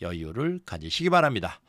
여유를 가지시기 바랍니다.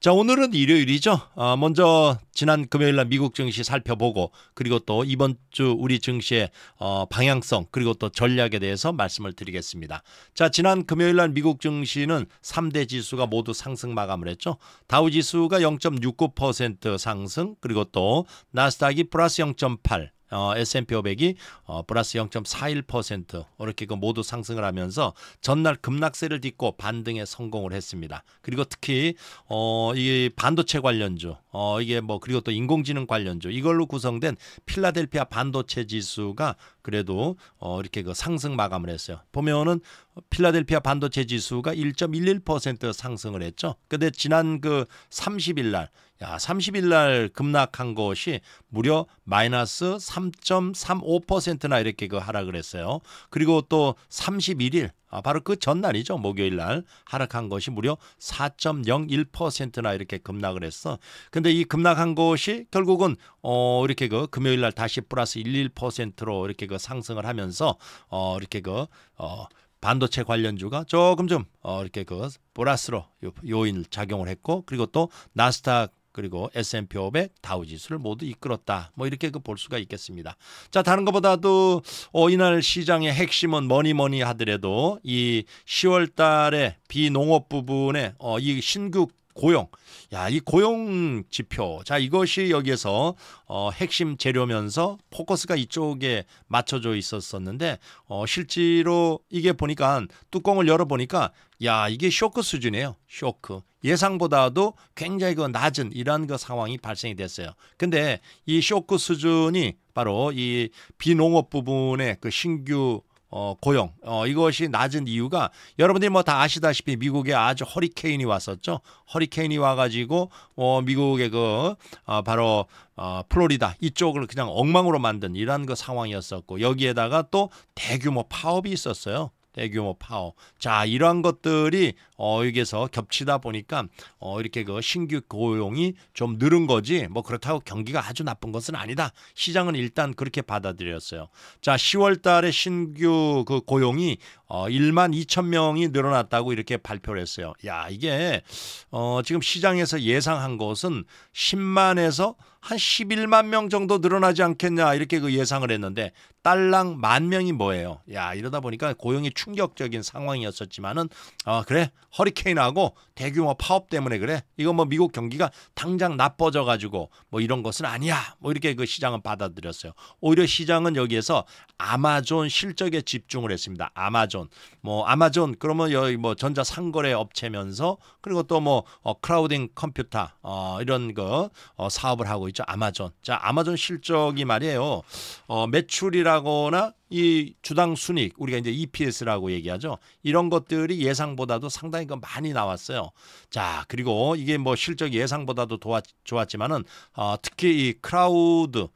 자, 오늘은 일요일이죠. 아, 먼저 지난 금요일 날 미국 증시 살펴보고 그리고 또 이번 주 우리 증시의 어, 방향성 그리고 또 전략에 대해서 말씀을 드리겠습니다. 자, 지난 금요일 날 미국 증시는 3대 지수가 모두 상승 마감을 했죠. 다우 지수가 0.69% 상승 그리고 또 나스닥이 플러스 0.8 어, S&P 500이 어, 플러스 0.41% 이렇게 그 모두 상승을 하면서 전날 급락세를 딛고 반등에 성공을 했습니다. 그리고 특히 어, 이 반도체 관련주, 어, 이게 뭐 그리고 또 인공지능 관련주 이걸로 구성된 필라델피아 반도체 지수가 그래도 어, 이렇게 그 상승 마감을 했어요. 보면은 필라델피아 반도체 지수가 1.11% 상승을 했죠. 근데 지난 그 30일 날, 야, 30일 날 급락한 것이 무려 마이너스 3.35%나 이렇게 그 하락을 했어요. 그리고 또 31일, 아, 바로 그 전날이죠. 목요일 날 하락한 것이 무려 4.01%나 이렇게 급락을 했어. 근데 이 급락한 것이 결국은 어, 이렇게 그 금요일 날 다시 플러스 11%로 이렇게 그 상승을 하면서 어, 이렇게 그 어, 반도체 관련주가 조금 좀 어, 이렇게 그보라스로 요인 작용을 했고 그리고 또 나스닥 그리고 S&P 500 다우 지수를 모두 이끌었다. 뭐 이렇게 그 볼 수가 있겠습니다. 자, 다른 것보다도 어, 이날 시장의 핵심은 뭐니 뭐니 하더라도 이 10월 달에 비농업 부분에 어, 이 신규 고용. 야, 이 고용 지표. 자, 이것이 여기에서 어, 핵심 재료면서 포커스가 이쪽에 맞춰져 있었었는데 어, 실제로 이게 보니까 뚜껑을 열어 보니까 야, 이게 쇼크 수준이에요. 쇼크. 예상보다도 굉장히 그 낮은 이런그 상황이 발생이 됐어요. 근데 이 쇼크 수준이 바로 이 비농업 부분의 그 신규 어, 고용. 어, 이것이 낮은 이유가 여러분들이 뭐 다 아시다시피 미국에 아주 허리케인이 왔었죠. 허리케인이 와가지고 어, 미국의 그 어, 바로 어, 플로리다 이쪽을 그냥 엉망으로 만든 이런 그 상황이었었고 여기에다가 또 대규모 파업이 있었어요. 대규모 파업. 자, 이러한 것들이 어 여기에서 겹치다 보니까 어 이렇게 그 신규 고용이 좀 늘은 거지. 뭐 그렇다고 경기가 아주 나쁜 것은 아니다. 시장은 일단 그렇게 받아들였어요. 자, 10월 달에 신규 그 고용이 어 1만 2천 명이 늘어났다고 이렇게 발표를 했어요. 야, 이게 어 지금 시장에서 예상한 것은 10만에서 한 11만 명 정도 늘어나지 않겠냐 이렇게 그 예상을 했는데 딸랑 만 명이 뭐예요. 야 이러다 보니까 고용이 충격적인 상황이었었지만은 아 그래 허리케인하고 대규모 파업 때문에 그래. 이거 뭐 미국 경기가 당장 나빠져 가지고 뭐 이런 것은 아니야. 뭐 이렇게 그 시장은 받아들였어요. 오히려 시장은 여기에서 아마존 실적에 집중을 했습니다. 아마존. 뭐 아마존 그러면 여기 뭐 전자 상거래 업체면서 그리고 또 뭐 어, 크라우딩 컴퓨터 어, 이런 거 어, 사업을 하고 있죠. 아마존. 자, 아마존 실적이 말이에요. 어, 매출이라거나 이 주당 순익 우리가 이제 EPS라고 얘기하죠. 이런 것들이 예상보다도 상당히 그 많이 나왔어요. 자 그리고 이게 뭐 실적 예상보다도 도와, 좋았지만은 어, 특히 이 크라우드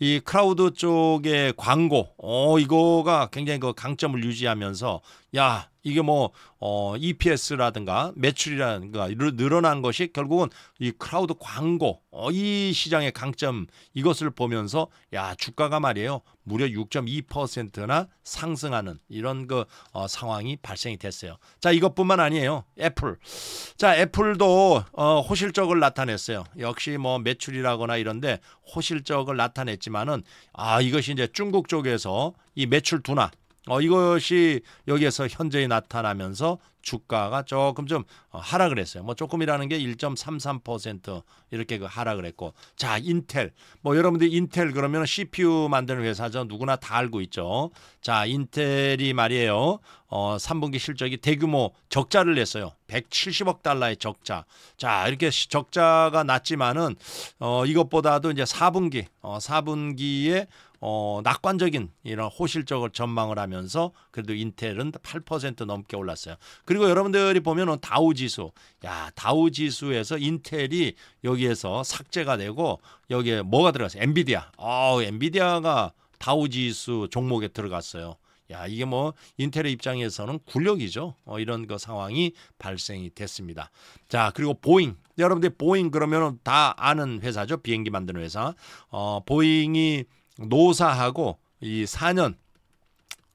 이 크라우드 쪽의 광고 어 이거가 굉장히 그 강점을 유지하면서 야 이게 뭐 어, EPS라든가 매출이라든가 늘어난 것이 결국은 이 크라우드 광고 어, 이 시장의 강점 이것을 보면서 야 주가가 말이에요 무려 6.2%나 상승하는 이런 그 어, 상황이 발생이 됐어요. 자 이것뿐만 아니에요. 애플 자 애플도 어, 호실적을 나타냈어요. 역시 뭐 매출이라거나 이런데 호실적을 나타냈지만은 아 이것이 이제 중국 쪽에서 이 매출 둔화 어, 이것이 여기에서 현재 나타나면서 주가가 조금 좀 어, 하락을 했어요. 뭐 조금이라는 게 1.33% 이렇게 그 하락을 했고 자 인텔 뭐 여러분들 인텔 그러면 CPU 만드는 회사죠 누구나 다 알고 있죠. 자 인텔이 말이에요. 어 3분기 실적이 대규모 적자를 냈어요. 170억 달러의 적자. 자 이렇게 적자가 났지만은 어 이것보다도 이제 4분기 어 4분기에 어, 낙관적인 이런 호실적을 전망을 하면서 그래도 인텔은 8% 넘게 올랐어요. 그리고 여러분들이 보면은 다우 지수, 야 다우 지수에서 인텔이 여기에서 삭제가 되고 여기에 뭐가 들어갔어요? 엔비디아. 어, 엔비디아가 다우 지수 종목에 들어갔어요. 야 이게 뭐 인텔의 입장에서는 굴력이죠 어, 이런 그 상황이 발생이 됐습니다. 자 그리고 보잉 여러분들 보잉 그러면 다 아는 회사죠. 비행기 만드는 회사. 어, 보잉이 노사하고 이 4년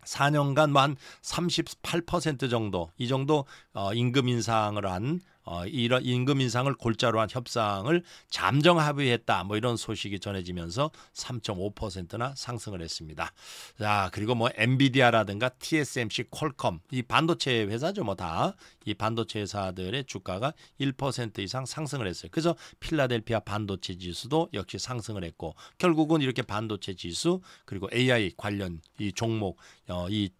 4년간 만38% 정도 이 정도 어 임금 인상을 한 어, 이런 임금 인상을 골자로 한 협상을 잠정 합의했다. 뭐 이런 소식이 전해지면서 3.5%나 상승을 했습니다. 자, 그리고 뭐 엔비디아라든가 TSMC, 퀄컴 이 반도체 회사죠, 뭐 다 이 반도체 회사들의 주가가 1% 이상 상승을 했어요. 그래서 필라델피아 반도체 지수도 역시 상승을 했고 결국은 이렇게 반도체 지수 그리고 AI 관련 이 종목 어, 이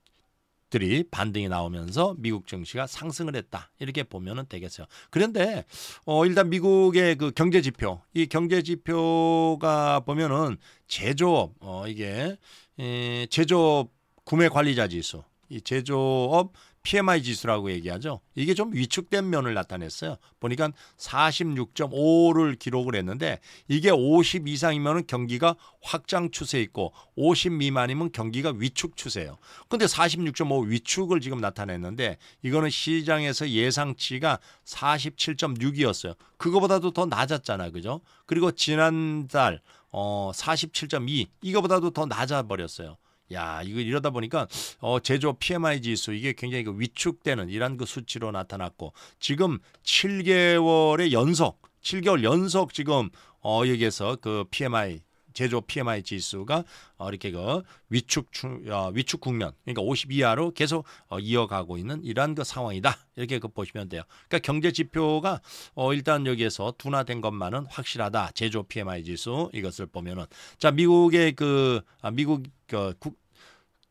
들이 반등이 나오면서 미국 증시가 상승을 했다 이렇게 보면은 되겠어요. 그런데 어 일단 미국의 그 경제 지표 이 경제 지표가 보면은 제조업 어 이게 에 제조업 구매 관리자 지수 이 제조업 PMI 지수라고 얘기하죠. 이게 좀 위축된 면을 나타냈어요. 보니까 46.5를 기록을 했는데 이게 50 이상이면 경기가 확장 추세 있고 50 미만이면 경기가 위축 추세예요. 근데 46.5 위축을 지금 나타냈는데 이거는 시장에서 예상치가 47.6이었어요. 그거보다도 더 낮았잖아. 그죠? 그리고 지난달 어47.2 이거보다도 더 낮아 버렸어요. 야, 이거 이러다 보니까 어, 제조 PMI 지수 이게 굉장히 그 위축되는 이런 그 수치로 나타났고 지금 7개월의 연속 7개월 연속 지금 어 여기에서 그 PMI 제조 PMI 지수가 어, 이렇게 그 위축 어, 위축 국면 그러니까 50 이하로 계속 어, 이어가고 있는 이런그 상황이다 이렇게 그 보시면 돼요. 그러니까 경제 지표가 어, 일단 여기에서 둔화된 것만은 확실하다. 제조 PMI 지수 이것을 보면은 자 미국의 그 아, 미국 그 국,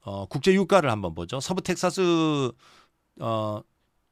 어, 국제 유가를 한번 보죠. 서부 텍사스 어,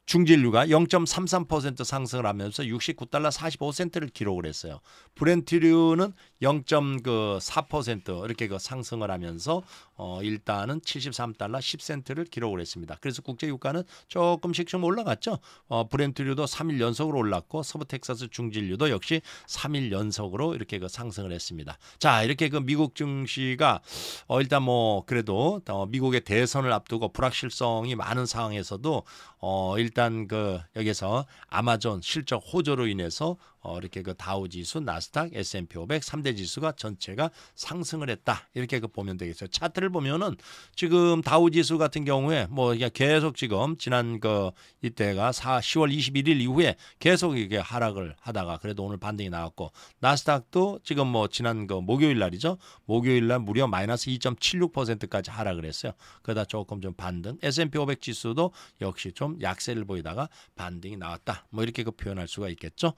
중진류가0.33% 상승을 하면서 69달러 45센트를 기록을 했어요. 브렌트류는 0.4% 이렇게 그 상승을 하면서 어 일단은 73달러 10센트를 기록을 했습니다. 그래서 국제 유가는 조금씩 좀 올라갔죠. 어 브렌트류도 3일 연속으로 올랐고 서부 텍사스 중진류도 역시 3일 연속으로 이렇게 그 상승을 했습니다. 자, 이렇게 그 미국 증시가 어 일단 뭐 그래도 어 미국의 대선을 앞두고 불확실성이 많은 상황에서도 어 일단 그 여기서 아마존 실적 호조로 인해서 어, 이렇게 그 다우 지수, 나스닥, S&P 500 3대 지수가 전체가 상승을 했다. 이렇게 그 보면 되겠어요. 차트를 보면은 지금 다우 지수 같은 경우에 뭐 그냥 계속 지금 지난 그 이때가 4, 10월 21일 이후에 계속 이게 하락을 하다가 그래도 오늘 반등이 나왔고 나스닥도 지금 뭐 지난 그 목요일 날이죠. 목요일 날 무려 마이너스 2.76%까지 하락을 했어요. 그러다 조금 좀 반등. S&P 500 지수도 역시 좀 약세를 보이다가 반등이 나왔다. 뭐 이렇게 그 표현할 수가 있겠죠.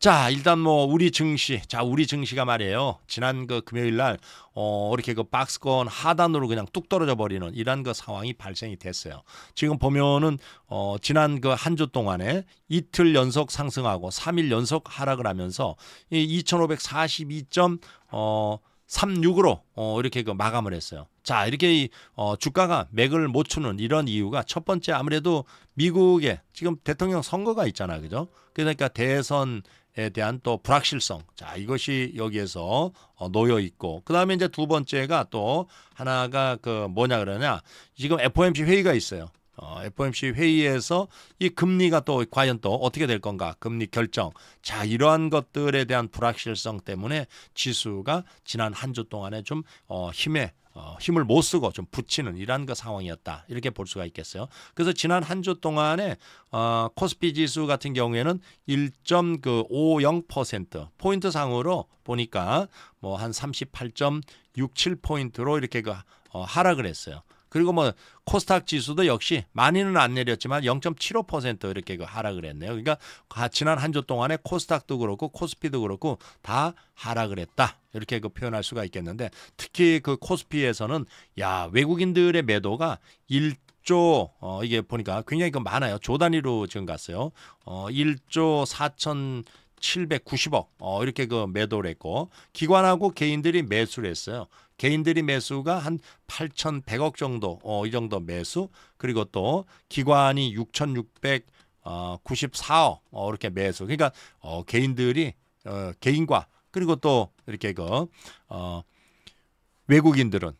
자, 일단 뭐 우리 증시, 자 우리 증시가 말이에요. 지난 그 금요일 날 어, 이렇게 그 박스권 하단으로 그냥 뚝 떨어져 버리는 이런 그 상황이 발생이 됐어요. 지금 보면은 어, 지난 그 한 주 동안에 이틀 연속 상승하고 3일 연속 하락을 하면서 이2 5 4 2 36으로 어, 이렇게 그 마감을 했어요. 자 이렇게 어, 주가가 맥을 못 추는 이런 이유가 첫 번째 아무래도 미국에 지금 대통령 선거가 있잖아 그죠? 그러니까 대선 에 대한 또 불확실성. 자, 이것이 여기에서 어, 놓여 있고. 그다음에 이제 두 번째가 또 하나가 그 뭐냐 그러냐. 지금 FOMC 회의가 있어요. 어, FOMC 회의에서 이 금리가 또 과연 또 어떻게 될 건가 금리 결정 자 이러한 것들에 대한 불확실성 때문에 지수가 지난 한 주 동안에 좀 어, 힘에 어, 힘을 못 쓰고 좀 붙이는 이런그 상황이었다 이렇게 볼 수가 있겠어요. 그래서 지난 한 주 동안에 어, 코스피 지수 같은 경우에는 1.50% 포인트 상으로 보니까 뭐 한 38.67 포인트로 이렇게 그 어, 하락을 했어요. 그리고 뭐 코스닥 지수도 역시 많이는 안 내렸지만 0.75% 이렇게 그 하락을 했네요. 그러니까 지난 한 주 동안에 코스닥도 그렇고 코스피도 그렇고 다 하락을 했다. 이렇게 그 표현할 수가 있겠는데 특히 그 코스피에서는 야, 외국인들의 매도가 1조어 이게 보니까 굉장히 그 많아요. 조 단위로 지금 갔어요. 어 1조 4천 790억 어 이렇게 그 매도를 했고 기관하고 개인들이 매수를 했어요. 개인들이 매수가 한 8,100억 정도 어, 이 정도 매수 그리고 또 기관이 6,694억 어, 어, 이렇게 매수 그러니까 어, 개인들이 어, 개인과 그리고 또 이렇게 그 어, 외국인들은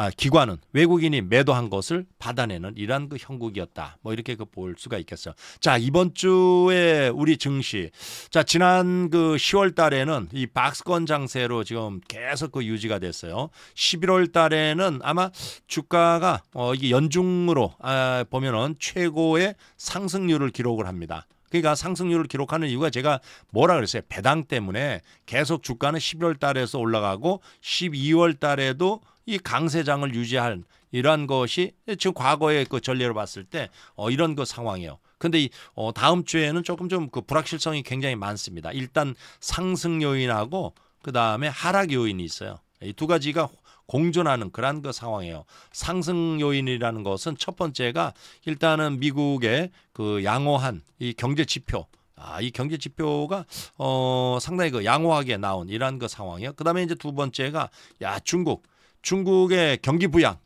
아, 기관은 외국인이 매도한 것을 받아내는 이러한 그 형국이었다. 뭐 이렇게 그 볼 수가 있겠어요. 자, 이번 주에 우리 증시. 자, 지난 그 10월 달에는 이 박스권 장세로 지금 계속 그 유지가 됐어요. 11월 달에는 아마 주가가 어, 이게 연중으로 아, 보면은 최고의 상승률을 기록을 합니다. 그러니까 상승률을 기록하는 이유가 제가 뭐라 그랬어요? 배당 때문에 계속 주가는 11월 달에서 올라가고 12월 달에도 이 강세장을 유지한 이러한 것이 지금 과거의 그 전례로 봤을 때 어, 이런 그 상황이에요. 근데 이, 어, 다음 주에는 조금 좀 그 불확실성이 굉장히 많습니다. 일단 상승 요인하고 그 다음에 하락 요인이 있어요. 이 두 가지가 공존하는 그러한 그 상황이에요. 상승 요인이라는 것은 첫 번째가 일단은 미국의 그 양호한 이 경제 지표 아, 이 경제 지표가 어 상당히 그 양호하게 나온 이러한 그 상황이요. 에 그다음에 이제 두 번째가 야 중국 중국의 경기 부양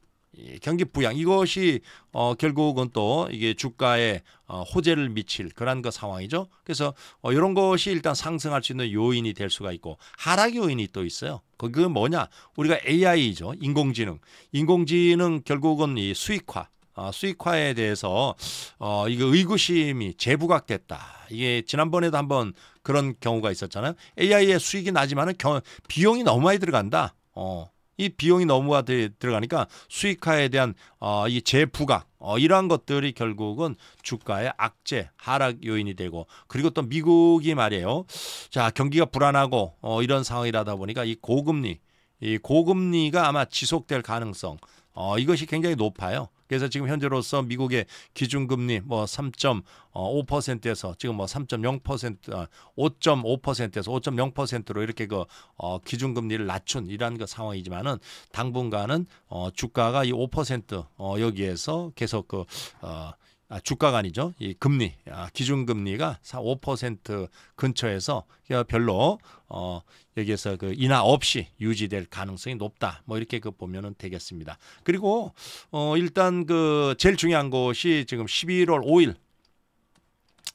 경기 부양 이것이 어 결국은 또 이게 주가에 어 호재를 미칠 그런 그 상황이죠. 그래서 어 이런 것이 일단 상승할 수 있는 요인이 될 수가 있고 하락 요인이 또 있어요. 그게 그 뭐냐? 우리가 AI죠. 인공지능. 인공지능 결국은 이 수익화 어, 수익화에 대해서 어, 이거 의구심이 재부각됐다. 이게 지난번에도 한 번 그런 경우가 있었잖아요. AI의 수익이 나지만은 경, 비용이 너무 많이 들어간다. 어, 이 비용이 너무 들어가니까 수익화에 대한 어, 이 재부각 어, 이러한 것들이 결국은 주가의 악재 하락 요인이 되고 그리고 또 미국이 말이에요. 자 경기가 불안하고 어, 이런 상황이라다 보니까 이 고금리 이 고금리가 아마 지속될 가능성 어, 이것이 굉장히 높아요. 그래서 지금 현재로서 미국의 기준금리 뭐 3.5%에서 지금 뭐3.0% 5.5%에서 5.0%로 이렇게 그 어, 기준금리를 낮춘 이러한 그 상황이지만은 당분간은 어, 주가가 이5% 어, 여기에서 계속 그 어, 아, 주가가 아니죠. 이 금리, 아, 기준금리가 5% 근처에서 별로 어, 여기에서 그 인하 없이 유지될 가능성이 높다. 뭐 이렇게 그 보면은 되겠습니다. 그리고 어, 일단 그 제일 중요한 것이 지금 11월 5일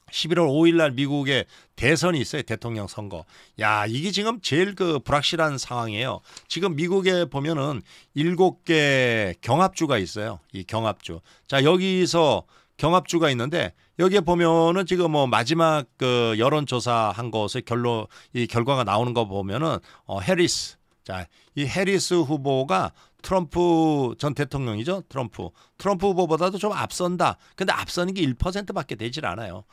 11월 5일 날 미국에 대선이 있어요. 대통령 선거. 야, 이게 지금 제일 그 불확실한 상황이에요. 지금 미국에 보면은 7개 경합주가 있어요. 이 경합주. 자, 여기서 경합주가 있는데 여기에 보면은 지금 뭐 마지막 그 여론조사 한 것의 결론 이 결과가 나오는 거 보면은 어 해리스 자 이 해리스 후보가 트럼프 전 대통령이죠 트럼프 트럼프 후보보다도 좀 앞선다 근데 앞서는 게 1%밖에 되질 않아요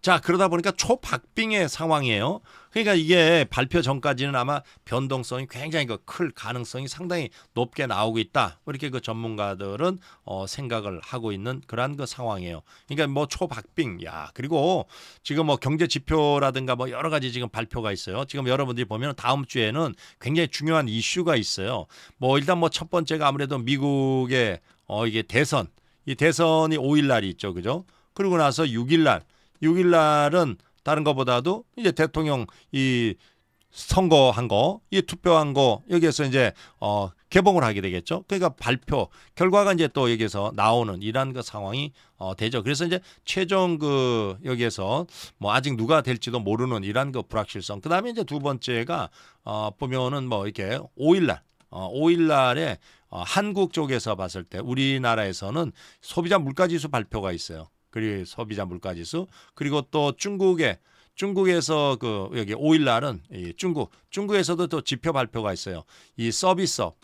자 그러다 보니까 초박빙의 상황이에요 그러니까 이게 발표 전까지는 아마 변동성이 굉장히 그 클 가능성이 상당히 높게 나오고 있다. 뭐 이렇게 그 전문가들은 어, 생각을 하고 있는 그러한 그 상황이에요. 그러니까 뭐 초박빙, 야 그리고 지금 뭐 경제 지표라든가 뭐 여러 가지 지금 발표가 있어요. 지금 여러분들이 보면 다음 주에는 굉장히 중요한 이슈가 있어요. 뭐 일단 뭐 첫 번째가 아무래도 미국의 어 이게 대선, 이 대선이 5일 날이 있죠, 그죠? 그리고 나서 6일 날, 6일 날은 다른 거보다도 이제 대통령 이 선거한 거, 이 투표한 거 여기에서 이제 어 개봉을 하게 되겠죠. 그러니까 발표 결과가 이제 또 여기에서 나오는 이런그 상황이 어 되죠. 그래서 이제 최종 그 여기에서 뭐 아직 누가 될지도 모르는 이러그 불확실성. 그다음에 이제 두 번째가 어 보면은 뭐 이렇게 5일 날 어, 5일 날에 어, 한국 쪽에서 봤을 때 우리나라에서는 소비자 물가지수 발표가 있어요. 그리고 소비자 물가지수 그리고 또 중국의 중국에서 그 여기 5일 날은 이 중국 중국에서도 또 지표 발표가 있어요. 이 서비스업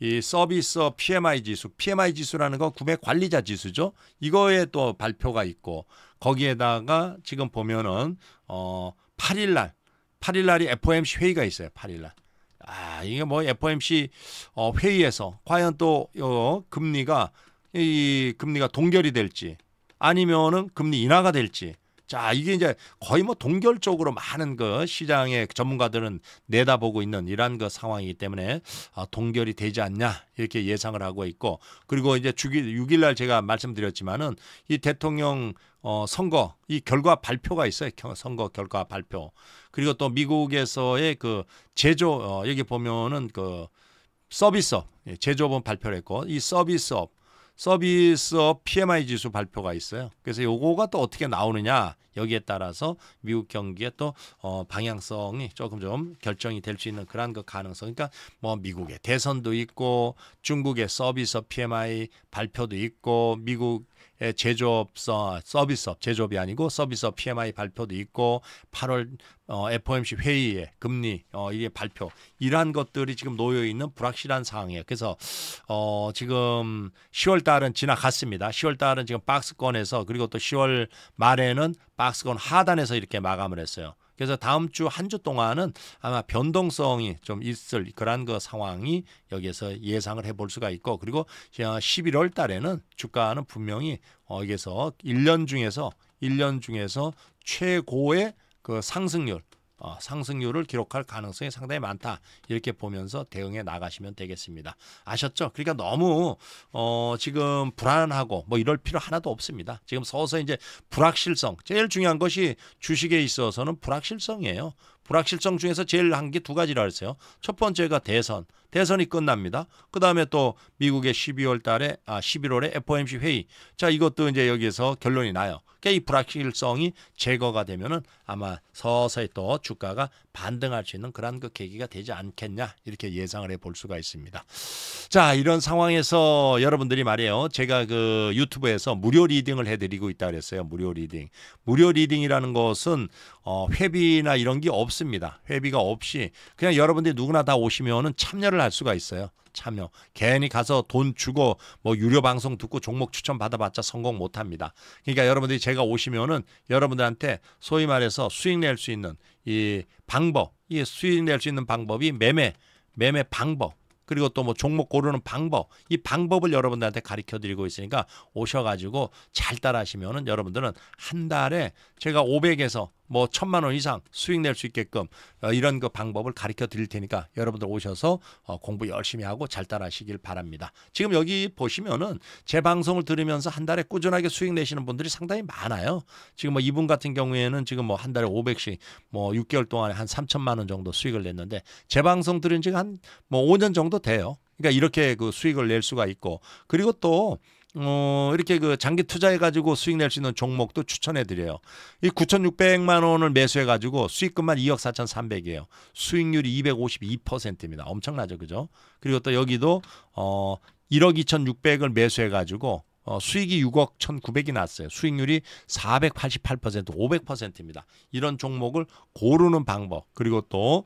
이 서비스업 PMI 지수, PMI 지수라는 건 구매 관리자 지수죠. 이거에 또 발표가 있고 거기에다가 지금 보면은 어 8일 날 8일 날이 FOMC 회의가 있어요. 8일 날. 아, 이게 뭐 FOMC 어, 회의에서 과연 또 어, 금리가 이 금리가 동결이 될지 아니면은 금리 인하가 될지 자, 이게 이제 거의 뭐 동결적으로 많은 그 시장의 전문가들은 내다보고 있는 이러한 그 상황이기 때문에 아, 동결이 되지 않냐 이렇게 예상을 하고 있고 그리고 이제 6일, 6일 날 제가 말씀드렸지만은 이 대통령 어, 선거 이 결과 발표가 있어요. 선거 결과 발표. 그리고 또 미국에서의 그 제조 어, 여기 보면은 그 서비스업 예, 제조업은 발표를 했고 이 서비스업 서비스업 PMI 지수 발표가 있어요. 그래서 요거가 또 어떻게 나오느냐 여기에 따라서 미국 경기의 또 어, 방향성이 조금 좀 결정이 될 수 있는 그런 그 가능성. 그러니까 뭐 미국의 대선도 있고 중국의 서비스업 PMI 발표도 있고 미국 제조업 서비스업 제조업이 아니고 서비스업 PMI 발표도 있고 8월 어, FOMC 회의에 금리 어, 이게 발표 이러한 것들이 지금 놓여 있는 불확실한 상황이에요. 그래서 어, 지금 10월 달은 지나갔습니다. 10월 달은 지금 박스권에서 그리고 또 10월 말에는 박스건 하단에서 이렇게 마감을 했어요. 그래서 다음 주 한 주 동안은 아마 변동성이 좀 있을 그런 그 상황이 여기에서 예상을 해볼 수가 있고 그리고 11월 달에는 주가는 분명히 어, 여기에서 1년 중에서 1년 중에서 최고의 그 상승률 어, 상승률을 기록할 가능성이 상당히 많다 이렇게 보면서 대응해 나가시면 되겠습니다. 아셨죠? 그러니까 너무 어, 지금 불안하고 뭐 이럴 필요 하나도 없습니다. 지금 서서 이제 불확실성 제일 중요한 것이 주식에 있어서는 불확실성이에요. 불확실성 중에서 제일 한 게 두 가지라 했어요. 첫 번째가 대선, 대선이 끝납니다. 그 다음에 또 미국의 12월 달에, 아, 11월에 FOMC 회의. 자, 이것도 이제 여기에서 결론이 나요. 그러니까 이 불확실성이 제거가 되면은 아마 서서히 또 주가가 반등할 수 있는 그런 그 계기가 되지 않겠냐. 이렇게 예상을 해볼 수가 있습니다. 자, 이런 상황에서 여러분들이 말이에요. 제가 그 유튜브에서 무료 리딩을 해드리고 있다 그랬어요. 무료 리딩. 무료 리딩이라는 것은 어, 회비나 이런 게 없습니다. 회비가 없이 그냥 여러분들이 누구나 다 오시면은 참여를 할 수가 있어요. 참여. 괜히 가서 돈 주고 뭐 유료 방송 듣고 종목 추천 받아봤자 성공 못합니다. 그러니까 여러분들이 제가 오시면은 여러분들한테 소위 말해서 수익 낼 수 있는 이 방법, 이 수익 낼 수 있는 방법이 매매, 매매 방법. 그리고 또 뭐 종목 고르는 방법 이 방법을 여러분들한테 가르쳐 드리고 있으니까 오셔가지고 잘 따라하시면은 여러분들은 한 달에 제가 500에서 뭐 천만 원 이상 수익 낼 수 있게끔 어, 이런 그 방법을 가르쳐 드릴 테니까 여러분들 오셔서 어, 공부 열심히 하고 잘 따라하시길 바랍니다. 지금 여기 보시면은 제 방송을 들으면서 한 달에 꾸준하게 수익 내시는 분들이 상당히 많아요. 지금 뭐 이분 같은 경우에는 지금 뭐 한 달에 500씩 뭐 6개월 동안에 한 3천만 원 정도 수익을 냈는데 제 방송 들은 지가 한 뭐 5년 정도 돼요. 그러니까 이렇게 그 수익을 낼 수가 있고 그리고 또 어, 이렇게 그 장기 투자해 가지고 수익 낼 수 있는 종목도 추천해 드려요. 이 9,600만 원을 매수해 가지고 수익금만 2억 4,300이에요. 수익률이 252%입니다. 엄청나죠. 그죠? 그리고 또 여기도 어 1억 2,600을 매수해 가지고 어, 수익이 6억 1,900이 났어요. 수익률이 488%, 500%입니다. 이런 종목을 고르는 방법. 그리고 또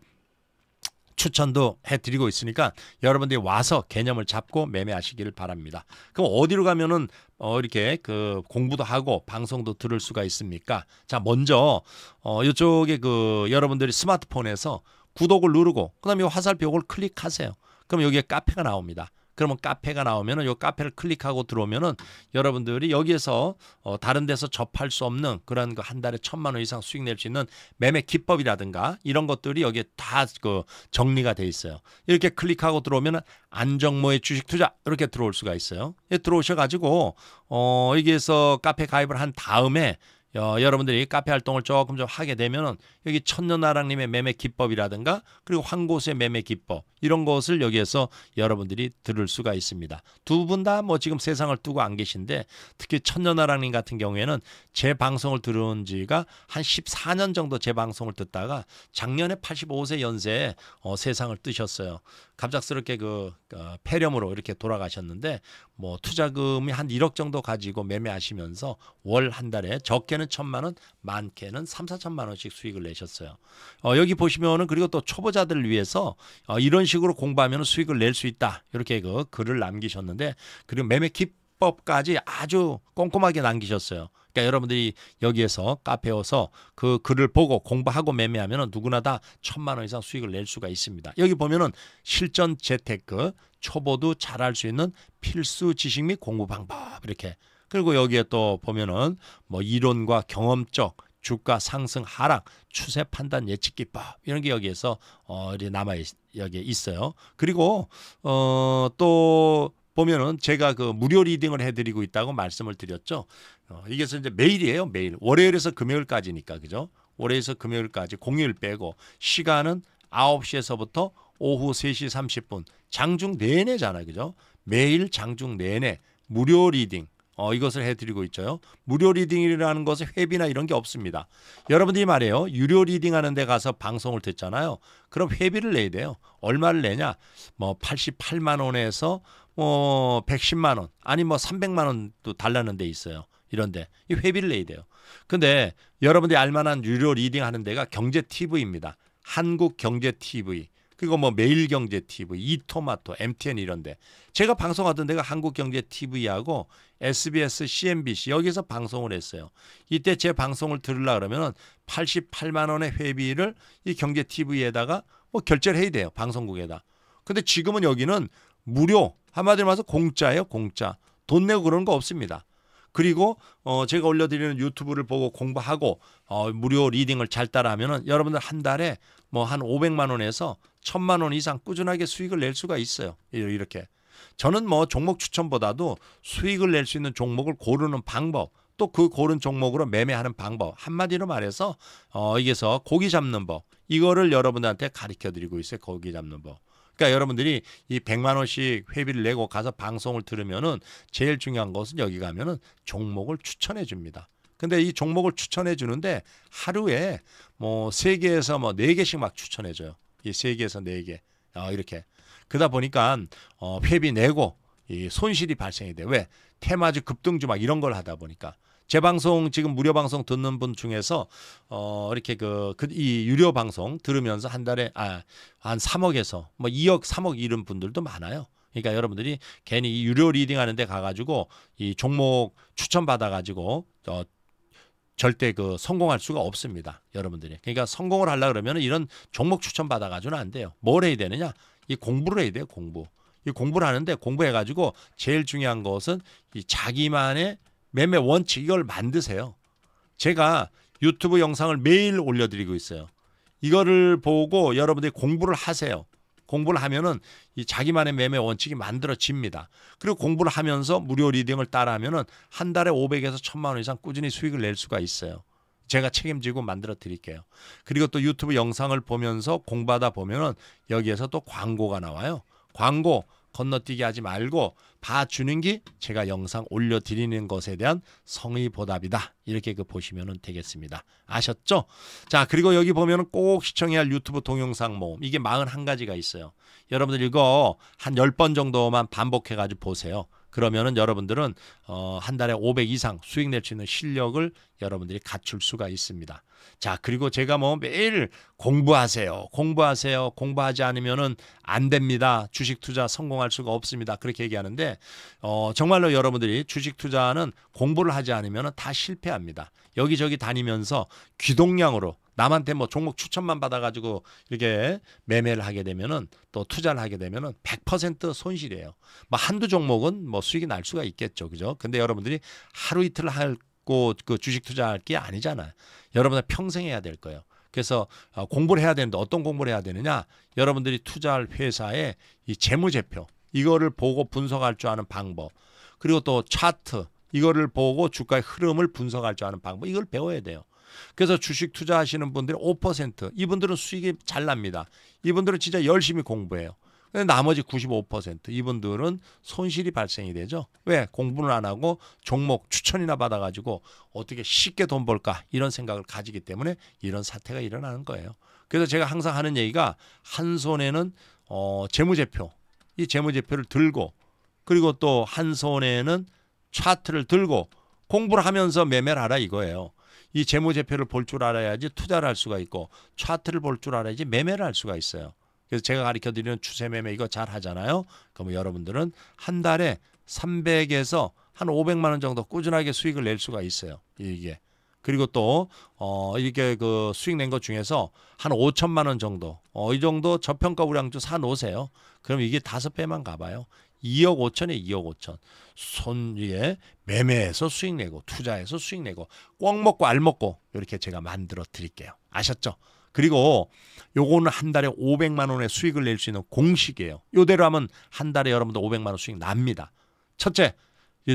추천도 해드리고 있으니까 여러분들이 와서 개념을 잡고 매매하시기를 바랍니다. 그럼 어디로 가면은 어, 이렇게 그 공부도 하고 방송도 들을 수가 있습니까? 자, 먼저 어, 이쪽에 그 여러분들이 스마트폰에서 구독을 누르고 그다음에 화살표를 클릭하세요. 그럼 여기에 카페가 나옵니다. 그러면 카페가 나오면은 요 카페를 클릭하고 들어오면은 여러분들이 여기에서 어 다른 데서 접할 수 없는 그런 그 한 달에 천만 원 이상 수익 낼 수 있는 매매 기법이라든가 이런 것들이 여기에 다 그 정리가 돼 있어요. 이렇게 클릭하고 들어오면은 안정모의 주식 투자 이렇게 들어올 수가 있어요. 예, 들어오셔 가지고 어 여기에서 카페 가입을 한 다음에 어, 여러분들이 카페 활동을 조금 좀 하게 되면은 여기 천년아랑님의 매매 기법이라든가 그리고 황고수의 매매 기법 이런 것을 여기에서 여러분들이 들을 수가 있습니다. 두 분 다 뭐 지금 세상을 뜨고 안 계신데 특히 천년아랑님 같은 경우에는 제 방송을 들은 지가 한 14년 정도 제 방송을 듣다가 작년에 85세 연세에 어, 세상을 뜨셨어요. 갑작스럽게 그 어, 폐렴으로 이렇게 돌아가셨는데 뭐 투자금이 한 1억 정도 가지고 매매하시면서 월 한 달에 적게는 많게는 천만 원, 많게는 3, 4천만 원씩 수익을 내셨어요. 어, 여기 보시면은 그리고 또 초보자들을 위해서 어, 이런 식으로 공부하면 수익을 낼 수 있다. 이렇게 그 글을 남기셨는데 그리고 매매 기법까지 아주 꼼꼼하게 남기셨어요. 그러니까 여러분들이 여기에서 카페에 와서 그 글을 보고 공부하고 매매하면 누구나 다 천만 원 이상 수익을 낼 수가 있습니다. 여기 보면은 실전 재테크 초보도 잘할 수 있는 필수 지식 및 공부 방법 이렇게 그리고 여기에 또 보면은 뭐 이론과 경험적 주가 상승 하락 추세 판단 예측 기법 이런 게 여기에서 어 남아 여기에 있어요. 그리고 어 또 보면은 제가 그 무료 리딩을 해드리고 있다고 말씀을 드렸죠. 어, 이게 이제 매일이에요, 매일. 월요일에서 금요일까지니까 그죠? 월요일에서 금요일까지 공휴일 빼고 시간은 9시에서부터 오후 3시 30분 장중 내내잖아요, 그죠? 매일 장중 내내 무료 리딩 어, 이것을 해드리고 있죠. 무료 리딩이라는 것은 회비나 이런 게 없습니다. 여러분들이 말이에요. 유료 리딩하는 데 가서 방송을 듣잖아요. 그럼 회비를 내야 돼요. 얼마를 내냐? 뭐 88만 원에서 뭐 110만 원, 아니 뭐 300만 원도 달라는 데 있어요. 이런데 이 회비를 내야 돼요. 근데 여러분들이 알만한 유료 리딩하는 데가 경제 TV입니다. 한국 경제 TV. 그리고 뭐 매일경제 TV, 이토마토, MTN 이런데 제가 방송하던 데가 한국경제 TV하고 SBS, CNBC 여기서 방송을 했어요. 이때 제 방송을 들으려 그러면 88만 원의 회비를 이 경제 TV에다가 뭐 결제를 해야 돼요 방송국에다. 근데 지금은 여기는 무료 한마디로 말해서 공짜예요 공짜 돈 내고 그런 거 없습니다. 그리고 어 제가 올려드리는 유튜브를 보고 공부하고 어 무료 리딩을 잘 따라하면은 여러분들 한 달에 뭐 한 500만 원에서 천만 원 이상 꾸준하게 수익을 낼 수가 있어요. 이렇게. 저는 뭐 종목 추천보다도 수익을 낼 수 있는 종목을 고르는 방법 또 그 고른 종목으로 매매하는 방법 한마디로 말해서 어 이게서 고기 잡는 법 이거를 여러분들한테 가르쳐 드리고 있어요. 고기 잡는 법. 그러니까 여러분들이 이 100만 원씩 회비를 내고 가서 방송을 들으면은 제일 중요한 것은 여기 가면은 종목을 추천해 줍니다. 근데 이 종목을 추천해 주는데 하루에 뭐 3개에서 뭐 4개씩 막 추천해 줘요. 세 개에서 네 개. 어, 이렇게. 그러다 보니까 어, 회비 내고 이 손실이 발생이 돼. 왜? 테마주 급등주 막 이런 걸 하다 보니까 제 방송 지금 무료 방송 듣는 분 중에서 어 이렇게 그이 그 유료 방송 들으면서 한 달에 아 한 3억에서 뭐 2억 3억 이런 분들도 많아요. 그러니까 여러분들이 괜히 이 유료 리딩 하는 데 가가지고 이 종목 추천 받아가지고 어, 절대 그 성공할 수가 없습니다. 여러분들이. 그러니까 성공을 하려 그러면 이런 종목 추천 받아 가지고는 안 돼요. 뭘 해야 되느냐? 이 공부를 해야 돼요, 공부. 이 공부를 하는데 공부해 가지고 제일 중요한 것은 이 자기만의 매매 원칙 이걸 만드세요. 제가 유튜브 영상을 매일 올려드리고 있어요. 이거를 보고 여러분들이 공부를 하세요. 공부를 하면은 이 자기만의 매매 원칙이 만들어집니다. 그리고 공부를 하면서 무료 리딩을 따라하면은 한 달에 500에서 1000만 원 이상 꾸준히 수익을 낼 수가 있어요. 제가 책임지고 만들어 드릴게요. 그리고 또 유튜브 영상을 보면서 공부하다 보면은 여기에서 또 광고가 나와요. 광고 건너뛰기 하지 말고 봐주는 게 제가 영상 올려드리는 것에 대한 성의 보답이다. 이렇게 그 보시면 되겠습니다. 아셨죠? 자 그리고 여기 보면 꼭 시청해야 할 유튜브 동영상 모음 이게 41가지가 있어요. 여러분들 이거 한 10번 정도만 반복해가지고 보세요. 그러면은 여러분들은 어, 한 달에 500 이상 수익 낼 수 있는 실력을 여러분들이 갖출 수가 있습니다. 자, 그리고 제가 뭐 매일 공부하세요. 공부하세요. 공부하지 않으면은 안 됩니다. 주식 투자 성공할 수가 없습니다. 그렇게 얘기하는데 어, 정말로 여러분들이 주식 투자는 공부를 하지 않으면은 다 실패합니다. 여기저기 다니면서 귀동량으로 남한테 뭐 종목 추천만 받아가지고 이렇게 매매를 하게 되면은 또 투자를 하게 되면은 100% 손실이에요. 뭐 한두 종목은 뭐 수익이 날 수가 있겠죠. 그죠? 근데 여러분들이 하루 이틀 할고 그 주식 투자할 게 아니잖아요. 여러분은 평생 해야 될 거예요. 그래서 어, 공부를 해야 되는데 어떤 공부를 해야 되느냐? 여러분들이 투자할 회사의 이 재무제표 이거를 보고 분석할 줄 아는 방법 그리고 또 차트 이거를 보고 주가의 흐름을 분석할 줄 아는 방법 이걸 배워야 돼요. 그래서 주식 투자하시는 분들이 5% 이분들은 수익이 잘 납니다. 이분들은 진짜 열심히 공부해요. 근데 나머지 95% 이분들은 손실이 발생이 되죠. 왜? 공부를 안 하고 종목 추천이나 받아가지고 어떻게 쉽게 돈 벌까 이런 생각을 가지기 때문에 이런 사태가 일어나는 거예요. 그래서 제가 항상 하는 얘기가 한 손에는 어, 재무제표 이 재무제표를 들고 그리고 또 한 손에는 차트를 들고 공부를 하면서 매매를 하라 이거예요. 이 재무제표를 볼 줄 알아야지 투자를 할 수가 있고 차트를 볼 줄 알아야지 매매를 할 수가 있어요. 그래서 제가 가르쳐 드리는 추세 매매 이거 잘 하잖아요. 그러면 여러분들은 한 달에 300에서 한 500만 원 정도 꾸준하게 수익을 낼 수가 있어요. 이게. 그리고 또, 어, 이렇게 그 수익 낸 것 중에서 한 5천만 원 정도, 어, 이 정도 저평가 우량주 사놓으세요. 그럼 이게 다섯 배만 가봐요. 2억 5천에 2억 5천. 손 위에 매매해서 수익 내고 투자해서 수익 내고 꽉 먹고 알 먹고 이렇게 제가 만들어 드릴게요. 아셨죠? 그리고 요거는 한 달에 500만 원의 수익을 낼 수 있는 공식이에요. 요대로 하면 한 달에 여러분들 500만 원 수익 납니다. 첫째,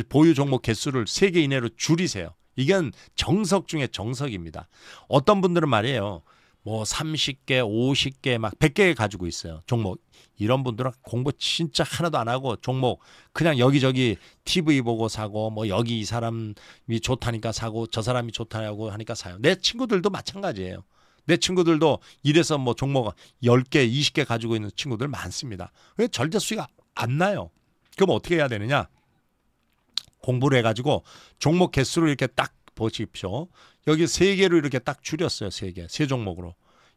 보유 종목 개수를 3개 이내로 줄이세요. 이건 정석 중에 정석입니다. 어떤 분들은 말이에요. 뭐 30개, 50개 막 100개 가지고 있어요. 종목. 이런 분들은 공부 진짜 하나도 안 하고 종목 그냥 여기저기 TV 보고 사고 뭐 여기 이 사람이 좋다니까 사고 저 사람이 좋다고 하니까 사요. 내 친구들도 마찬가지예요. 내 친구들도 이래서 뭐 종목 10개, 20개 가지고 있는 친구들 많습니다. 왜 절대 수익 안 나요? 그럼 어떻게 해야 되느냐? 공부를 해가지고 종목 개수를 이렇게 딱 보십시오. 여기 세 개로 이렇게 딱 줄였어요. 세 개. 세 종목으로.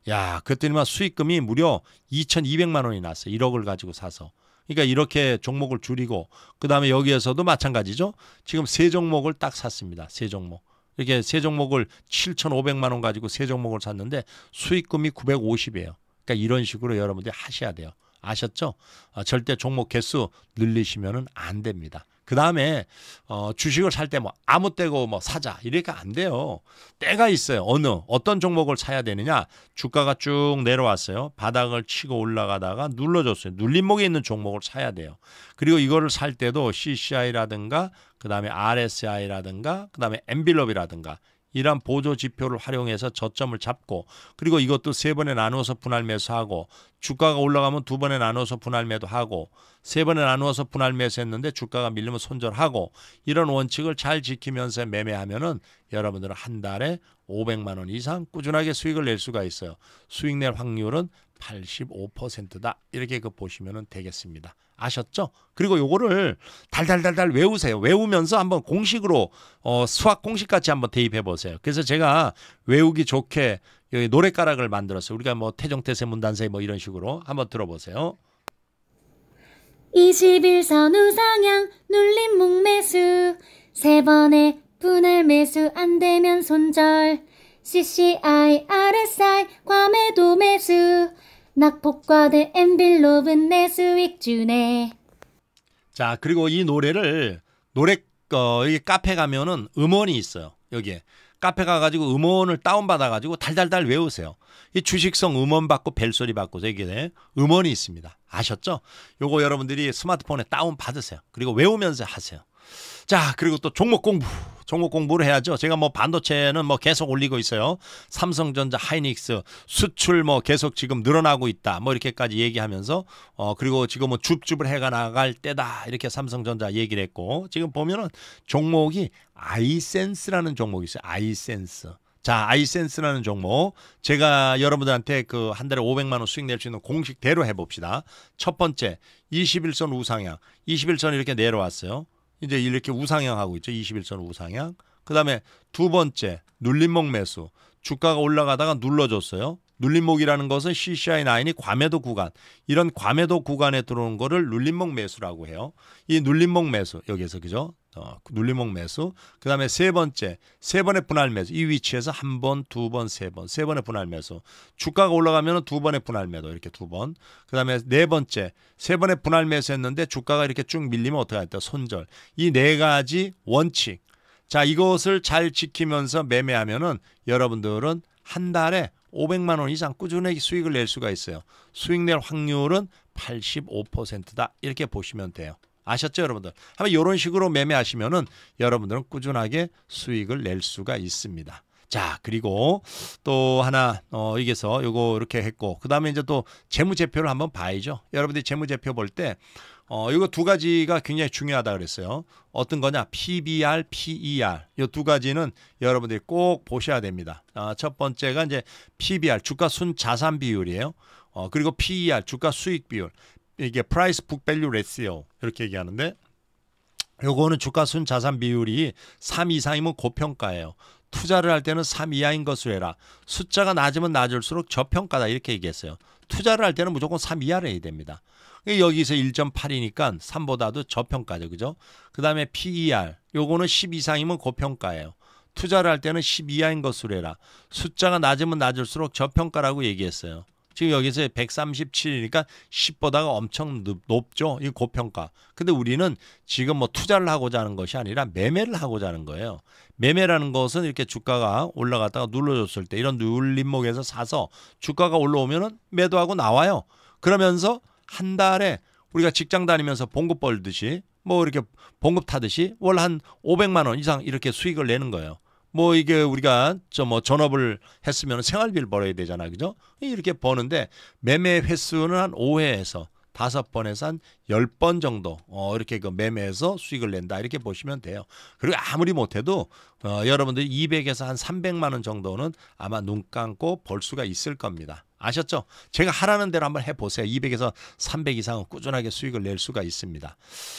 야, 그랬더니만 수익금이 무려 2,200만 원이 났어요. 1억을 가지고 사서. 그러니까 이렇게 종목을 줄이고 그다음에 여기에서도 마찬가지죠. 지금 세 종목을 딱 샀습니다. 세 종목. 이렇게 세 종목을 7,500만 원 가지고 세 종목을 샀는데 수익금이 950이에요. 그러니까 이런 식으로 여러분들이 하셔야 돼요. 아셨죠? 아, 절대 종목 개수 늘리시면안 됩니다. 그 다음에 어, 주식을 살 때 뭐 아무 때고 뭐 사자 이렇게 안 돼요. 때가 있어요. 어느 어떤 종목을 사야 되느냐? 주가가 쭉 내려왔어요. 바닥을 치고 올라가다가 눌러줬어요. 눌림목에 있는 종목을 사야 돼요. 그리고 이거를 살 때도 CCI라든가 그 다음에 RSI라든가 그 다음에 엠빌럽이라든가 이러한 보조 지표를 활용해서 저점을 잡고 그리고 이것도 세 번에 나누어서 분할 매수하고 주가가 올라가면 두 번에 나누어서 분할 매도하고 세 번에 나누어서 분할 매수했는데 주가가 밀리면 손절하고 이런 원칙을 잘 지키면서 매매하면은 여러분들은 한 달에 500만 원 이상 꾸준하게 수익을 낼 수가 있어요. 수익 낼 확률은 85%다. 이렇게 그 보시면 되겠습니다. 아셨죠? 그리고 요거를 달달달달 외우세요. 외우면서 한번 공식으로 어, 수학 공식 같이 한번 대입해 보세요. 그래서 제가 외우기 좋게 여기 노래가락을 만들었어요. 우리가 뭐 태종태세 문단세 뭐 이런 식으로 한번 들어보세요. 21선 우상향 눌림 목매수 세 번의 분할 매수 안 되면 손절 CCI RSI 과매도 매수 낙폭과대 엠빌로브내스익 주네. 자 그리고 이 노래를 노래 어, 여기 카페 가면은 음원이 있어요 여기에 카페 가가지고 음원을 다운받아가지고 달달달 외우세요. 이 주식성 음원 받고 벨소리 받고 여기에 음원이 있습니다. 아셨죠? 요거 여러분들이 스마트폰에 다운 받으세요. 그리고 외우면서 하세요. 자, 그리고 또 종목 공부. 종목 공부를 해야죠. 제가 뭐 반도체는 뭐 계속 올리고 있어요. 삼성전자, 하이닉스, 수출 뭐 계속 지금 늘어나고 있다. 뭐 이렇게까지 얘기하면서 어 그리고 지금 뭐 줍줍을 해가 나갈 때다. 이렇게 삼성전자 얘기를 했고 지금 보면은 종목이 아이센스라는 종목이 있어요. 아이센스. 자, 아이센스라는 종목. 제가 여러분들한테 그 한 달에 500만 원 수익 낼 수 있는 공식대로 해 봅시다. 첫 번째, 21선 우상향. 21선 이렇게 내려왔어요. 이제 이렇게 우상향하고 있죠. 21선 우상향. 그다음에 두 번째 눌림목 매수. 주가가 올라가다가 눌러줬어요. 눌림목이라는 것은 CCI9이 과매도 구간 이런 과매도 구간에 들어오는 거를 눌림목 매수라고 해요. 이 눌림목 매수 여기에서 그죠? 어, 눌림목 매수 그 다음에 세 번째 세 번의 분할 매수 이 위치에서 한 번, 두 번, 세 번, 세 번의 분할 매수 주가가 올라가면 두 번의 분할 매도 이렇게 두 번그 다음에 네 번째 세 번의 분할 매수 했는데 주가가 이렇게 쭉 밀리면 어떻게 할까 손절 이 네 가지 원칙 자 이것을 잘 지키면서 매매하면은 여러분들은 한 달에 500만 원 이상 꾸준히 수익을 낼 수가 있어요. 수익 낼 확률은 85%다. 이렇게 보시면 돼요. 아셨죠, 여러분들? 한번 이런 식으로 매매하시면은 여러분들은 꾸준하게 수익을 낼 수가 있습니다. 자, 그리고 또 하나 어 여기서 요거 이렇게 했고 그다음에 이제 또 재무제표를 한번 봐야죠. 여러분들이 재무제표 볼때 어, 이거 두 가지가 굉장히 중요하다 그랬어요. 어떤 거냐? PBR, PER. 이 두 가지는 여러분들이 꼭 보셔야 됩니다. 아, 첫 번째가 이제 PBR, 주가 순 자산 비율이에요. 어, 그리고 PER, 주가 수익 비율. 이게 price book value ratio 이렇게 얘기하는데 요거는 주가 순 자산 비율이 3 이상이면 고평가예요. 투자를 할 때는 3 이하인 것으로 해라. 숫자가 낮으면 낮을수록 저평가다 이렇게 얘기했어요. 투자를 할 때는 무조건 3 이하를 해야 됩니다. 여기서 1.8이니까 3보다도 저평가죠. 그죠? 그 다음에 PER. 요거는 10 이상이면 고평가예요. 투자를 할 때는 10 이하인 것으로 해라. 숫자가 낮으면 낮을수록 저평가라고 얘기했어요. 지금 여기서 137이니까 10보다가 엄청 높죠. 이 고평가. 근데 우리는 지금 뭐 투자를 하고자 하는 것이 아니라 매매를 하고자 하는 거예요. 매매라는 것은 이렇게 주가가 올라갔다가 눌러줬을 때 이런 눌림목에서 사서 주가가 올라오면은 매도하고 나와요. 그러면서 한 달에 우리가 직장 다니면서 봉급 벌듯이 뭐 이렇게 봉급 타듯이 월 한 500만 원 이상 이렇게 수익을 내는 거예요. 뭐 이게 우리가 저뭐 전업을 했으면 생활비를 벌어야 되잖아. 그죠? 이렇게 버는데 매매 횟수는 한 5회에서 다섯 번에서 한열번 정도 어, 이렇게 그 매매해서 수익을 낸다 이렇게 보시면 돼요. 그리고 아무리 못해도 어, 여러분들이 200에서 한 300만 원 정도는 아마 눈 감고 볼 수가 있을 겁니다. 아셨죠? 제가 하라는 대로 한번 해보세요. 200에서 300 이상은 꾸준하게 수익을 낼 수가 있습니다.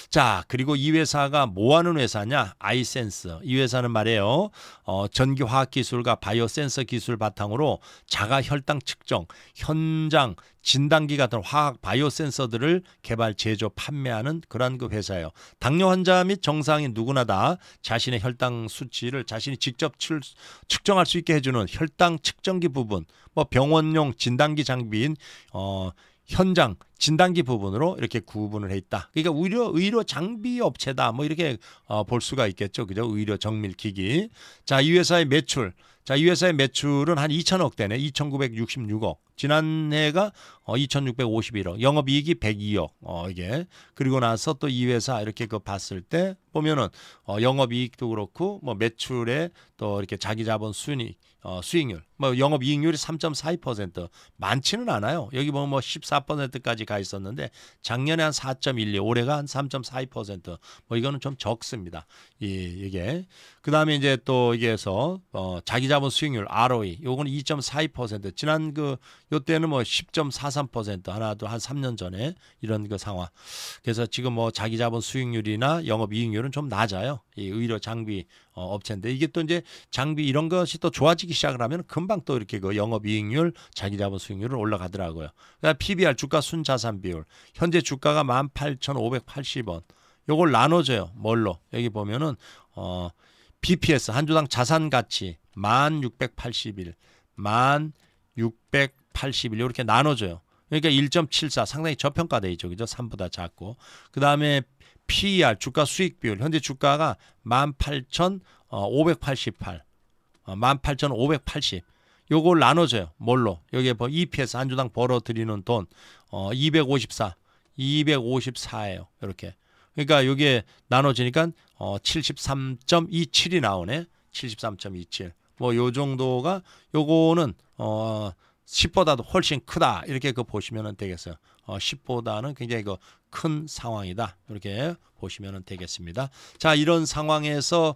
자, 그리고 이 회사가 뭐 하는 회사냐? 아이센스. 이 회사는 말이에요. 어, 전기화학 기술과 바이오 센서 기술 바탕으로 자가 혈당 측정, 현장, 진단기 같은 화학 바이오 센서들을 개발, 제조, 판매하는 그런 그 회사예요. 당뇨 환자 및 정상인 누구나 다 자신의 혈당 수치를 자신이 직접 측정할 수 있게 해주는 혈당 측정기 부분 뭐 병원용 진단기 장비인 어 현장 진단기 부분으로 이렇게 구분을 해 있다. 그러니까 의료 의료 장비 업체다. 뭐 이렇게 어, 볼 수가 있겠죠. 그죠? 의료 정밀 기기. 자, 이 회사의 매출. 자, 이 회사의 매출은 한 2천억 대네. 2,966억. 지난해가 어, 2,651억, 영업이익이 102억, 어, 이게. 그리고 나서 또 이 회사 이렇게 그 봤을 때 보면은, 어, 영업이익도 그렇고, 뭐 매출에 또 이렇게 자기 자본 순익, 어, 수익률, 뭐 영업이익률이 3.42% 많지는 않아요. 여기 보면 뭐 14%까지 가 있었는데 작년에 한 4.12, 올해가 한 3.42%뭐 이거는 좀 적습니다. 이, 이게. 그 다음에 이제 또 이게 해서, 어, 자기 자본 수익률 ROE, 요건 2.42% 지난 그 요때는 뭐 10.43% 하나도 한 3년 전에 이런 그 상황. 그래서 지금 뭐 자기 자본 수익률이나 영업 이익률은 좀 낮아요. 이 의료 장비 어, 업체인데 이게 또 이제 장비 이런 것이 또 좋아지기 시작을 하면 금방 또 이렇게 그 영업 이익률, 자기 자본 수익률은 올라가더라고요. 그러니까 PBR 주가 순자산 비율. 현재 주가가 18,580원. 요걸 나눠줘요. 뭘로? 여기 보면은 어 BPS 한 주당 자산 가치 1681, 1 6 0 0 81 이렇게 나눠줘요. 그러니까 1.74 상당히 저평가돼 있죠. 그죠? 3보다 작고. 그 다음에 PER 주가 수익 비율 현재 주가가 18,588 18,580 어, 어, 요걸 나눠줘요. 뭘로? 여기에 뭐 EPS 한 주당 벌어들이는 돈 어, 254 254예요. 이렇게. 그러니까 요게 나눠지니까 어, 73.27이 나오네. 73.27. 뭐요 정도가 요거는 어 10보다도 훨씬 크다 이렇게 그 보시면 되겠어요. 어, 10보다는 굉장히 그큰 상황이다 이렇게 보시면 되겠습니다. 자 이런 상황에서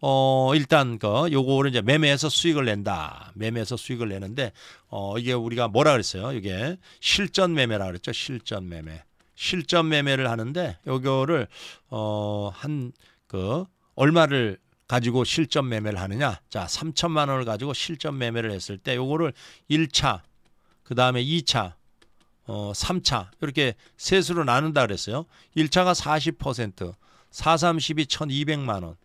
어, 일단 그 요거를 이제 매매해서 수익을 낸다. 매매해서 수익을 내는데 어, 이게 우리가 뭐라 그랬어요? 이게 실전 매매라 그랬죠. 실전 매매. 실전 매매를 하는데 요거를 어, 한그 얼마를 가지고 실전 매매를 하느냐. 자, 3천만 원을 가지고 실전 매매를 했을 때 요거를 1차, 그다음에 2차, 어 3차 이렇게 세수로 나눈다 그랬어요. 1차가 40%, 432 1200만 원.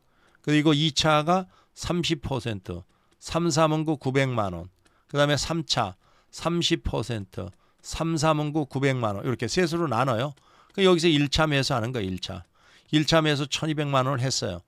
그리고 2차가 30%, 339 900만 원. 그다음에 3차 30%, 339 900만 원. 이렇게 세수로 나눠요. 그 여기서 1차 매수하는 거예요, 1차. 1차 매수 1200만 원을 했어요.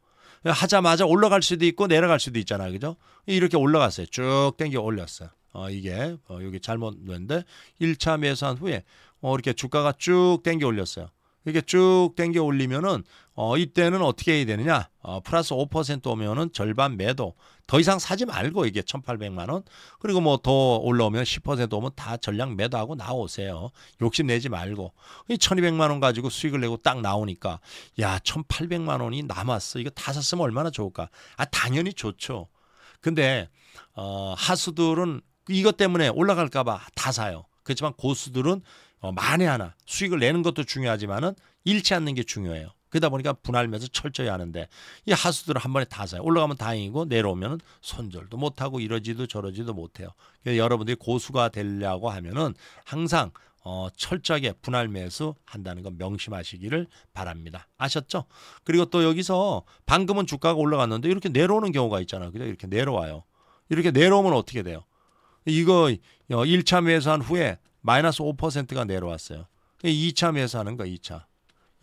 하자마자 올라갈 수도 있고 내려갈 수도 있잖아요. 그죠? 이렇게 올라갔어요. 쭉 땡겨 올렸어요. 어, 이게 어, 여기 잘못됐는데 1차 매수한 후에 어, 이렇게 주가가 쭉 땡겨 올렸어요. 이렇게 쭉 땡겨 올리면은 어, 이때는 어떻게 해야 되느냐? 어, 플러스 5% 오면은 절반 매도, 더 이상 사지 말고 이게 1800만 원 그리고 뭐 더 올라오면 10% 오면 다 전량 매도하고 나오세요. 욕심 내지 말고. 1200만 원 가지고 수익을 내고 딱 나오니까 야, 1800만 원이 남았어. 이거 다 샀으면 얼마나 좋을까? 아, 당연히 좋죠. 근데 어, 하수들은 이것 때문에 올라갈까 봐 다 사요. 그렇지만 고수들은 어, 만에 하나 수익을 내는 것도 중요하지만은 잃지 않는 게 중요해요. 그러다 보니까 분할면서 철저히 하는데 이하수들을한 번에 다 사요. 올라가면 다행이고 내려오면 손절도 못하고 이러지도 저러지도 못해요. 그래서 여러분들이 고수가 되려고 하면은 항상 어, 철저하게 분할 매수한다는 건 명심하시기를 바랍니다. 아셨죠? 그리고 또 여기서 방금은 주가가 올라갔는데 이렇게 내려오는 경우가 있잖아요. 그죠? 이렇게 내려와요. 이렇게 내려오면 어떻게 돼요? 이거 1차 어, 매수한 후에 마이너스 5%가 내려왔어요. 2차 매수하는 거 2차.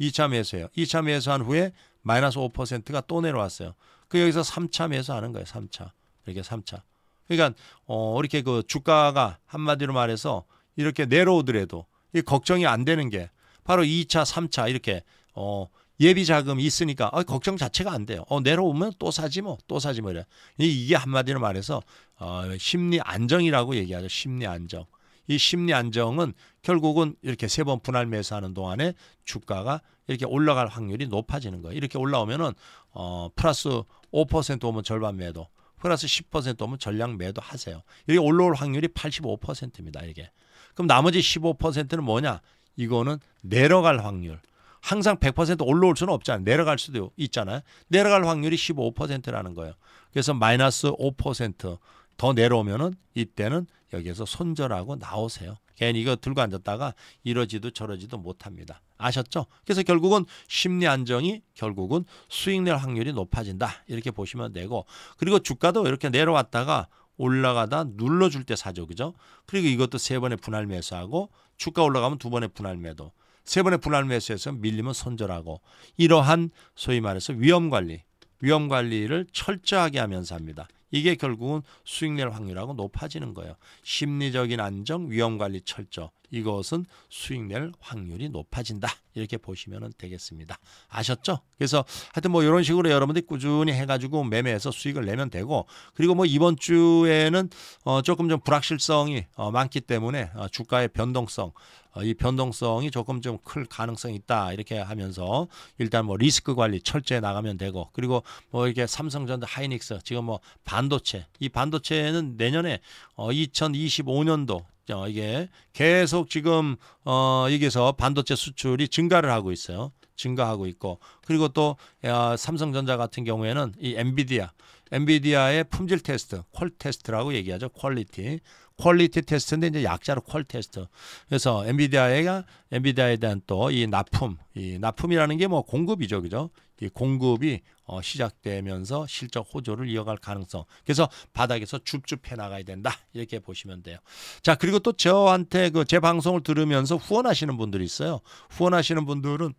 2차 매수예요. 2차 매수한 후에 마이너스 5%가 또 내려왔어요. 그 여기서 3차 매수하는 거예요. 3차. 이렇게 3차. 그러니까 어 이렇게 그 주가가 한마디로 말해서 이렇게 내려오더라도 이 걱정이 안 되는 게 바로 2차, 3차 이렇게 어 예비 자금 있으니까 어, 걱정 자체가 안 돼요. 어, 내려오면 또 사지 뭐, 또 사지 뭐 이래. 이게 한마디로 말해서 어, 심리 안정이라고 얘기하죠. 심리 안정. 이 심리 안정은 결국은 이렇게 세 번 분할 매수하는 동안에 주가가 이렇게 올라갈 확률이 높아지는 거예요. 이렇게 올라오면은 어 플러스 5% 오면 절반 매도, 플러스 10% 오면 전량 매도 하세요. 여기 올라올 확률이 85%입니다. 이게. 그럼 나머지 15%는 뭐냐? 이거는 내려갈 확률. 항상 100% 올라올 수는 없잖아요. 내려갈 수도 있잖아요. 내려갈 확률이 15%라는 거예요. 그래서 마이너스 5%더 내려오면은 이때는 여기에서 손절하고 나오세요. 괜히 이거 들고 앉았다가 이러지도 저러지도 못합니다. 아셨죠? 그래서 결국은 심리 안정이 결국은 수익 낼 확률이 높아진다. 이렇게 보시면 되고 그리고 주가도 이렇게 내려왔다가 올라가다 눌러줄 때 사죠. 그죠? 그리고 이것도 세 번의 분할 매수하고 주가 올라가면 두 번의 분할 매도 세 번의 분할 매수에서 밀리면 손절하고 이러한 소위 말해서 위험 관리 위험 관리를 철저하게 하면서 합니다. 이게 결국은 수익 낼 확률하고 높아지는 거예요. 심리적인 안정, 위험 관리 철저. 이것은 수익 낼 확률이 높아진다. 이렇게 보시면 되겠습니다. 아셨죠? 그래서 하여튼 뭐 이런 식으로 여러분들이 꾸준히 해가지고 매매해서 수익을 내면 되고 그리고 뭐 이번 주에는 어 조금 좀 불확실성이 어 많기 때문에 어 주가의 변동성 어, 이 변동성이 조금 좀 클 가능성이 있다 이렇게 하면서 일단 뭐 리스크 관리 철저히 나가면 되고 그리고 뭐 이렇게 삼성전자 하이닉스 지금 뭐 반도체 이 반도체는 내년에 어 2025년도 있 어, 이게 계속 지금 어 여기서 반도체 수출이 증가를 하고 있어요. 증가하고 있고 그리고 또 어, 삼성전자 같은 경우에는 이 엔비디아 엔비디아의 품질 테스트, 퀄 테스트라고 얘기하죠. 퀄리티. 퀄리티 테스트인데 이제 약자로 퀄 테스트. 그래서 엔비디아가 엔비디아에 대한 또 이 납품, 이 납품이라는 게 뭐 공급이죠. 그죠? 이 공급이 어, 시작되면서 실적 호조를 이어갈 가능성. 그래서 바닥에서 줍줍해 나가야 된다. 이렇게 보시면 돼요. 자, 그리고 또 저한테 그 제 방송을 들으면서 후원하시는 분들이 있어요. 후원하시는 분들은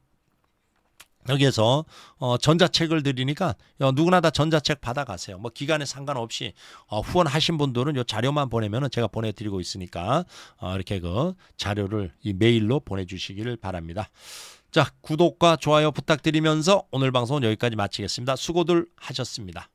여기에서 어, 전자책을 드리니까 어, 누구나 다 전자책 받아가세요. 뭐 기간에 상관없이 어, 후원하신 분들은 요 자료만 보내면 제가 보내드리고 있으니까 어, 이렇게 그 자료를 이 메일로 보내주시기를 바랍니다. 자, 구독과 좋아요 부탁드리면서 오늘 방송은 여기까지 마치겠습니다. 수고들 하셨습니다.